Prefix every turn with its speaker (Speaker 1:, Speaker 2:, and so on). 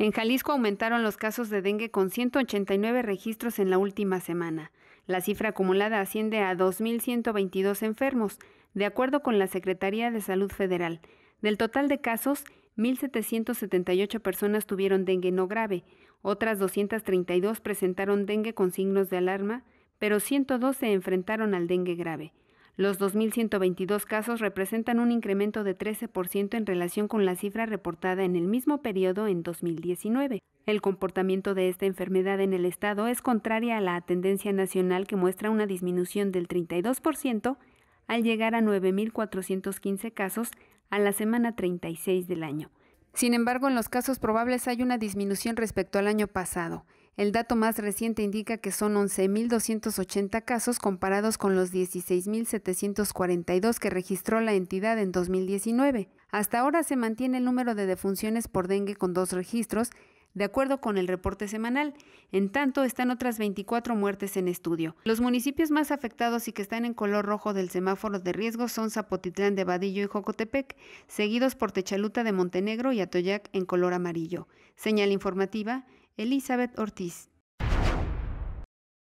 Speaker 1: En Jalisco aumentaron los casos de dengue con 189 registros en la última semana. La cifra acumulada asciende a 2.122 enfermos, de acuerdo con la Secretaría de Salud Federal. Del total de casos, 1.778 personas tuvieron dengue no grave, otras 232 presentaron dengue con signos de alarma, pero 102 se enfrentaron al dengue grave. Los 2.122 casos representan un incremento de 13% en relación con la cifra reportada en el mismo periodo en 2019. El comportamiento de esta enfermedad en el Estado es contraria a la tendencia nacional que muestra una disminución del 32% al llegar a 9.415 casos a la semana 36 del año. Sin embargo, en los casos probables hay una disminución respecto al año pasado. El dato más reciente indica que son 11.280 casos comparados con los 16.742 que registró la entidad en 2019. Hasta ahora se mantiene el número de defunciones por dengue con dos registros, de acuerdo con el reporte semanal. En tanto, están otras 24 muertes en estudio. Los municipios más afectados y que están en color rojo del semáforo de riesgo son Zapotitlán de Badillo y Jocotepec, seguidos por Techaluta de Montenegro y Atoyac en color amarillo. Señal informativa, Elizabeth Ortiz.